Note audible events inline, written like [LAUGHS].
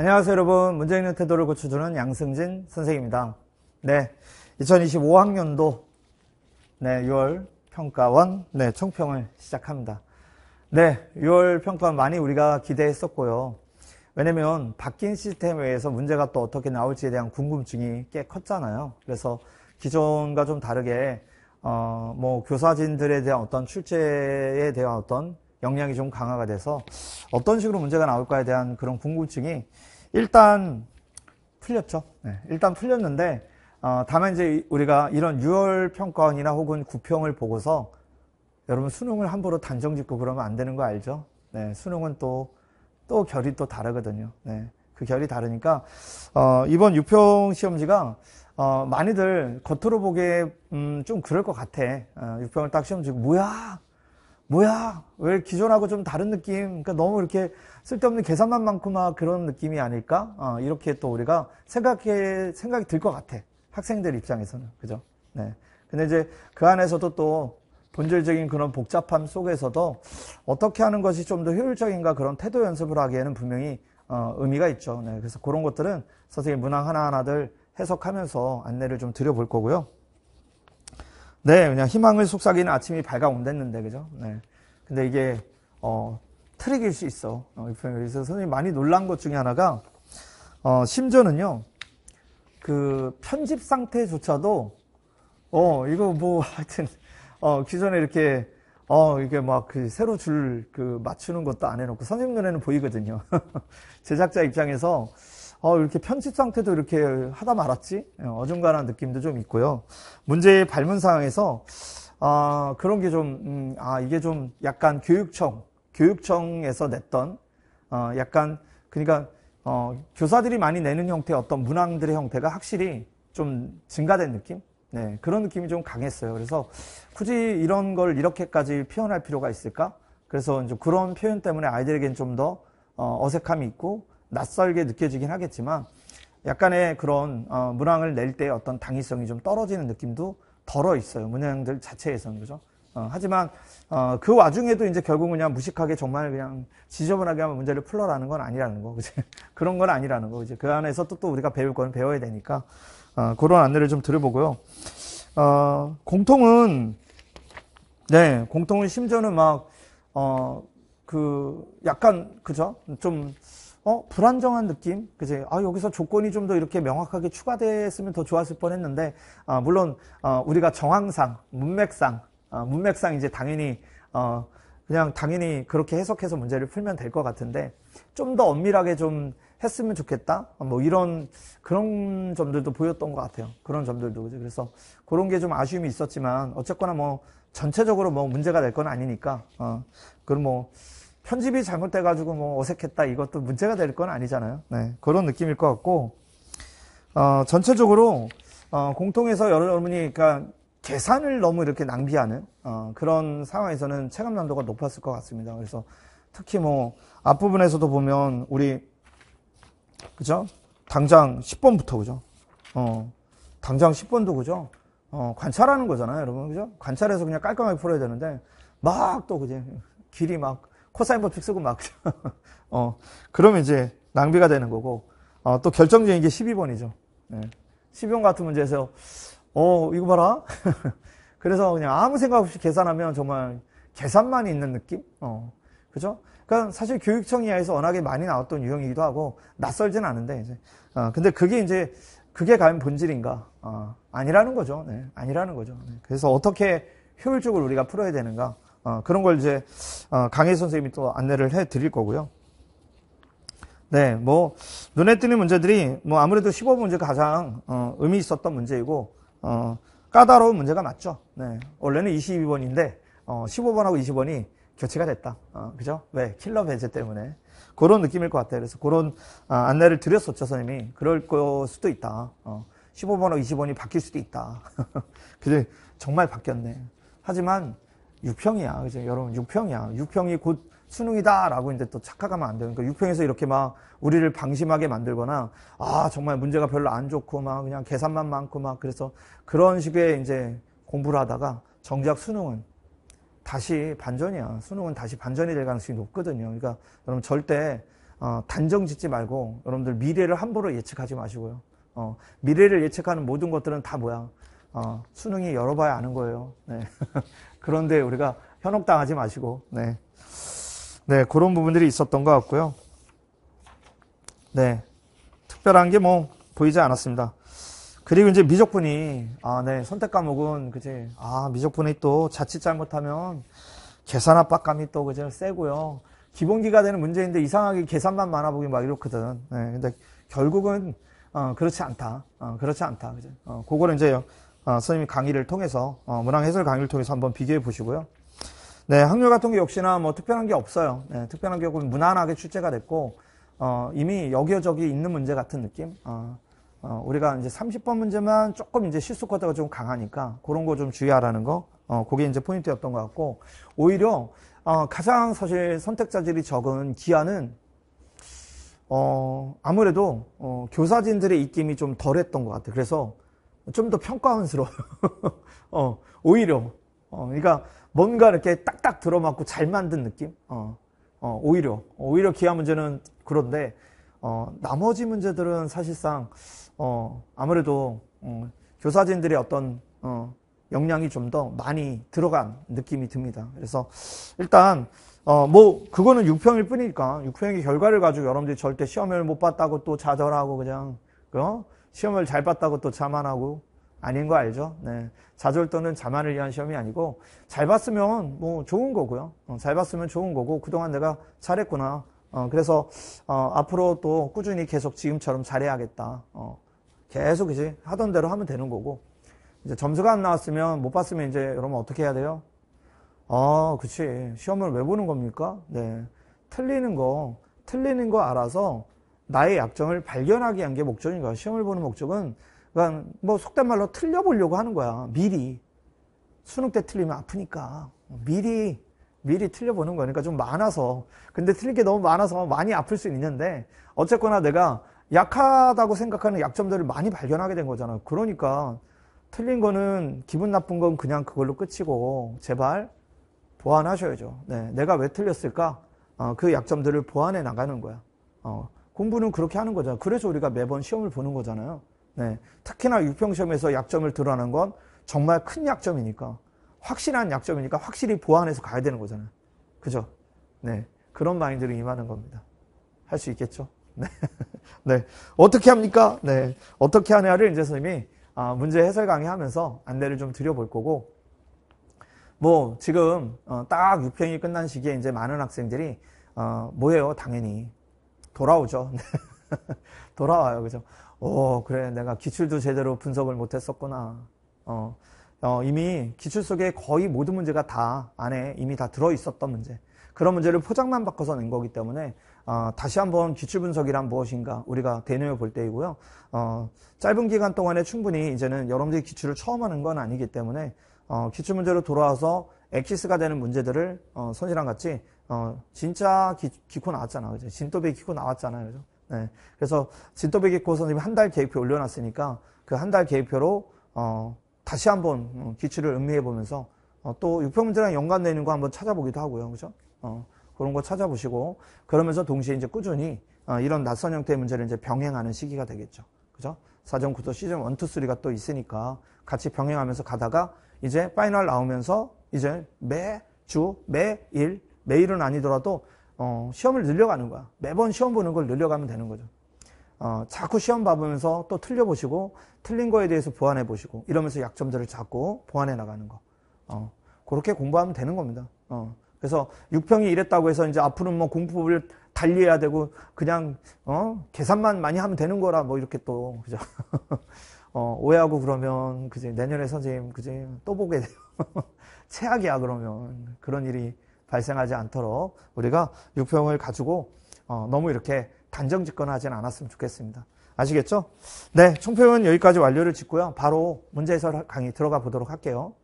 안녕하세요 여러분 문제 있는 태도를 고쳐주는 양승진 선생입니다 네 2025학년도 네 6월 평가원 네 총평을 시작합니다 네 6월 평가원 많이 우리가 기대했었고요 왜냐면 바뀐 시스템에 의해서 문제가 또 어떻게 나올지에 대한 궁금증이 꽤 컸잖아요 그래서 기존과 좀 다르게 어뭐 교사진들에 대한 어떤 출제에 대한 어떤 역량이 좀 강화가 돼서 어떤 식으로 문제가 나올까에 대한 그런 궁금증이 일단 풀렸죠. 네, 일단 풀렸는데 어, 다만 이제 우리가 이런 6월 평가원이나 혹은 구평을 보고서 여러분 수능을 함부로 단정 짓고 그러면 안 되는 거 알죠? 네, 수능은 또, 또 결이 또 다르거든요. 네, 그 결이 다르니까, 어, 이번 6평 시험지가, 어, 많이들 겉으로 보기에, 음, 좀 그럴 것 같아. 어, 6평을 딱 시험지고, 뭐야! 뭐야 왜 기존하고 좀 다른 느낌 그러니까 너무 이렇게 쓸데없는 계산만 많고 막 그런 느낌이 아닐까 어, 이렇게 또 우리가 생각해 생각이 들 것 같아 학생들 입장에서는 그죠 네 근데 이제 그 안에서도 또 본질적인 그런 복잡함 속에서도 어떻게 하는 것이 좀 더 효율적인가 그런 태도 연습을 하기에는 분명히 어, 의미가 있죠. 네, 그래서 그런 것들은 선생님 문항 하나하나들 해석하면서 안내를 좀 드려볼 거고요. 네, 그냥 희망을 속삭이는 아침이 밝아온댔는데, 그죠? 네. 근데 이게, 어, 트릭일 수 있어. 어, 그래서 선생님 많이 놀란 것 중에 하나가, 어, 심지어는요, 그, 편집 상태조차도, 어, 이거 뭐, [LAUGHS] 하여튼, 어, 기존에 이렇게, 어, 이게 막, 그, 새로 줄, 그, 맞추는 것도 안 해놓고, 선생님 눈에는 보이거든요. [LAUGHS] 제작자 입장에서, 어, 이렇게 편집 상태도 이렇게 하다 말았지? 예, 어중간한 느낌도 좀 있고요. 문제의 발문 상황에서, 아, 그런 게 좀, 음, 아, 이게 좀 약간 교육청, 교육청에서 냈던, 어, 약간, 그니까 어, 교사들이 많이 내는 형태의 어떤 문항들의 형태가 확실히 좀 증가된 느낌? 네, 그런 느낌이 좀 강했어요. 그래서 굳이 이런 걸 이렇게까지 표현할 필요가 있을까? 그래서 이제 그런 표현 때문에 아이들에겐 좀 더 어, 어색함이 있고 낯설게 느껴지긴 하겠지만 약간의 그런 어, 문항을 낼 때 어떤 당위성이 좀 떨어지는 느낌도 덜어 있어요. 문항들 자체에서는 그죠. 어, 하지만 어, 그 와중에도 이제 결국 은 그냥 무식하게 정말 그냥 지저분하게 하면 문제를 풀러라는 건 아니라는 거, 그제 [LAUGHS] 그런 건 아니라는 거, 이제 그 안에서 또, 또 우리가 배울 건 배워야 되니까 어, 그런 안내를 좀 들어보고요. 어, 공통은 네, 공통은 심지어는 막어그 약간 그죠? 좀어 불안정한 느낌 그지 아 여기서 조건이 좀 더 이렇게 명확하게 추가됐으면 더 좋았을 뻔했는데 아, 물론 어, 우리가 정황상 문맥상 어, 문맥상 이제 당연히 어, 그냥 당연히 그렇게 해석해서 문제를 풀면 될 것 같은데 좀 더 엄밀하게 좀 했으면 좋겠다 뭐 이런 그런 점들도 보였던 것 같아요 그런 점들도 그지 그래서 그런 게 좀 아쉬움이 있었지만 어쨌거나 뭐 전체적으로 뭐 문제가 될 건 아니니까 어 그럼 뭐 편집이 잘못돼가지고 뭐 어색했다 이것도 문제가 될 건 아니잖아요. 네, 그런 느낌일 것 같고 어, 전체적으로 어, 공통에서 여러분이 그니까 계산을 너무 이렇게 낭비하는 어, 그런 상황에서는 체감 난도가 높았을 것 같습니다. 그래서 특히 뭐 앞부분에서도 보면 우리 그죠? 당장 10번부터 그죠? 어, 당장 10번도 그죠? 어, 관찰하는 거잖아요, 여러분. 그죠? 관찰해서 그냥 깔끔하게 풀어야 되는데 막 또 그지? 길이 막 코사인 법칙 쓰고 막, [LAUGHS] 어, 그러면 이제 낭비가 되는 거고, 어, 또 결정적인 게 12번이죠. 네. 예. 12번 같은 문제에서, 어, 이거 봐라. [LAUGHS] 그래서 그냥 아무 생각 없이 계산하면 정말 계산만 있는 느낌? 어, 그죠? 그러니까 사실 교육청 이하에서 워낙에 많이 나왔던 유형이기도 하고, 낯설진 않은데, 이제. 어, 근데 그게 이제, 그게 과연 본질인가? 어, 아니라는 거죠. 네. 아니라는 거죠. 네. 그래서 어떻게 효율적으로 우리가 풀어야 되는가? 어, 그런 걸 이제 어, 강의 선생님이 또 안내를 해 드릴 거고요. 네, 뭐 눈에 띄는 문제들이 뭐 아무래도 15문제 번 가장 가 어, 의미 있었던 문제이고 어, 까다로운 문제가 맞죠. 네, 원래는 22번인데 어, 15번하고 20번이 교체가 됐다. 어, 그죠? 왜 킬러 배제 때문에 그런 느낌일 것 같아요. 그래서 그런 어, 안내를 드렸었죠, 선생님이 그럴 수도 있다. 어, 15번하고 20번이 바뀔 수도 있다. 근데 [LAUGHS] 정말 바뀌었네. 하지만 6평이야. 그죠? 여러분, 6평이야. 6평이 곧 수능이다라고 이제 또 착각하면 안 되는 그러니까 6평에서 이렇게 막 우리를 방심하게 만들거나 아, 정말 문제가 별로 안 좋고 막 그냥 계산만 많고 막 그래서 그런 식의 이제 공부를 하다가 정작 수능은 다시 반전이야. 수능은 다시 반전이 될 가능성이 높거든요. 그러니까 여러분 절대 어, 단정 짓지 말고 여러분들 미래를 함부로 예측하지 마시고요. 어, 미래를 예측하는 모든 것들은 다 뭐야? 어, 수능이 열어봐야 아는 거예요. 네. [LAUGHS] 그런데 우리가 현혹당하지 마시고, 네. 네, 그런 부분들이 있었던 것 같고요. 네. 특별한 게 뭐 보이지 않았습니다. 그리고 이제 미적분이, 아, 네. 선택 과목은, 그지. 아, 미적분이 또 자칫 잘못하면 계산 압박감이 또, 그지. 세고요. 기본기가 되는 문제인데 이상하게 계산만 많아보기 막 이렇거든. 네. 근데 결국은, 어, 그렇지 않다. 어, 그렇지 않다. 그죠. 어, 그거는 이제 어, 선생님이 강의를 통해서 어, 문항 해설 강의를 통해서 한번 비교해 보시고요. 네, 학률 같은 게 역시나 뭐 특별한 게 없어요. 네, 특별한 게육은 무난하게 출제가 됐고 어, 이미 여기저기 있는 문제 같은 느낌. 어, 어, 우리가 이제 30번 문제만 조금 이제 실수 쿼터가 좀 강하니까 그런 거 좀 주의하라는 거. 어, 그게 이제 포인트였던 것 같고 오히려 어, 가장 사실 선택자들이 적은 기아는 어, 아무래도 어, 교사진들의 입김이 좀 덜했던 것 같아요. 그래서 좀더 평가원스러워요. [LAUGHS] 어, 오히려. 어, 그러니까 뭔가 이렇게 딱딱 들어맞고 잘 만든 느낌? 어, 어, 오히려. 오히려 기아 문제는 그런데, 어, 나머지 문제들은 사실상, 어, 아무래도, 어, 교사진들의 어떤, 어, 역량이 좀 더 많이 들어간 느낌이 듭니다. 그래서 일단 어 뭐 그거는 6평일 뿐이니까 6평의 결과를 가지고 여러분들이 절대 시험을 못 봤다고 또 좌절하고 그냥 그 어? 시험을 잘 봤다고 또 자만하고 아닌 거 알죠? 네. 자절도는 자만을 위한 시험이 아니고 잘 봤으면 뭐 좋은 거고요. 어, 잘 봤으면 좋은 거고 그동안 내가 잘했구나. 어, 그래서 어, 앞으로 또 꾸준히 계속 지금처럼 잘해야겠다. 어, 계속 이제 하던 대로 하면 되는 거고 이제 점수가 안 나왔으면 못 봤으면 이제 여러분 어떻게 해야 돼요? 아, 그치. 시험을 왜 보는 겁니까? 네. 틀리는 거, 틀리는 거 알아서 나의 약점을 발견하게 한 게 목적인 거야. 시험을 보는 목적은 그러니까 뭐 속된 말로 틀려보려고 하는 거야. 미리 수능 때 틀리면 아프니까 미리 미리 틀려보는 거니까 그러니까 좀 많아서 근데 틀린 게 너무 많아서 많이 아플 수 있는데 어쨌거나 내가 약하다고 생각하는 약점들을 많이 발견하게 된 거잖아. 그러니까 틀린 거는 기분 나쁜 건 그냥 그걸로 끝이고 제발 보완하셔야죠. 네, 내가 왜 틀렸을까? 어, 그 약점들을 보완해 나가는 거야. 어. 공부는 그렇게 하는 거죠. 그래서 우리가 매번 시험을 보는 거잖아요. 네. 특히나 육평 시험에서 약점을 드러나는 건 정말 큰 약점이니까 확실한 약점이니까 확실히 보완해서 가야 되는 거잖아요. 그죠? 네. 그런 마인드를 임하는 겁니다. 할 수 있겠죠? 네. [LAUGHS] 네. 어떻게 합니까? 네. 어떻게 하냐를 이제 선생님이 아, 문제 해설 강의 하면서 안내를 좀 드려볼 거고, 뭐, 지금, 어, 딱 6평이 끝난 시기에 이제 많은 학생들이, 어, 뭐예요, 당연히. 돌아오죠. [LAUGHS] 돌아와요. 그죠? 오, 어, 그래. 내가 기출도 제대로 분석을 못 했었구나. 어, 어, 이미 기출 속에 거의 모든 문제가 다 안에 이미 다 들어 있었던 문제. 그런 문제를 포장만 바꿔서 낸 거기 때문에 어, 다시 한번 기출 분석이란 무엇인가 우리가 대뇌어볼 때이고요. 어, 짧은 기간 동안에 충분히 이제는 여러분들이 기출을 처음 하는 건 아니기 때문에 어, 기출 문제로 돌아와서 엑시스가 되는 문제들을 어, 선이랑 같이 어, 진짜 기, 코 나왔잖아. 그죠? 진또배 기코 나왔잖아요. 그죠? 네. 그래서 진또배 기코 선생님이 한 달 계획표 올려놨으니까 그 한 달 계획표로, 어, 다시 한번 어, 기출을 음미해 보면서 어, 또 육평문제랑 연관되는 거 한번 찾아보기도 하고요. 그죠? 어, 그런 거 찾아보시고 그러면서 동시에 이제 꾸준히 어, 이런 낯선 형태의 문제를 이제 병행하는 시기가 되겠죠. 그죠? 사전 구도 시즌 1, 2, 3가 또 있으니까 같이 병행하면서 가다가 이제 파이널 나오면서 이제 매주 매일 매일은 아니더라도 어, 시험을 늘려가는 거야. 매번 시험 보는 걸 늘려가면 되는 거죠. 어, 자꾸 시험 봐보면서 또 틀려보시고 틀린 거에 대해서 보완해 보시고 이러면서 약점들을 잡고 보완해 나가는 거. 어, 그렇게 공부하면 되는 겁니다. 어, 그래서 6평이 이랬다고 해서 이제 앞으로는 뭐공부법을 달리해야 되고 그냥 어? 계산만 많이 하면 되는 거라 뭐 이렇게 또 그죠? [LAUGHS] 어, 오해하고 그러면 그지 내년에 선생님 그지 또 보게 돼요. [LAUGHS] 최악이야 그러면 그런 일이 발생하지 않도록 우리가 육평을 가지고 어, 너무 이렇게 단정 짓거나 하진 않았으면 좋겠습니다. 아시겠죠? 네, 총평은 여기까지 완료를 짓고요. 바로 문제 해설 강의 들어가 보도록 할게요.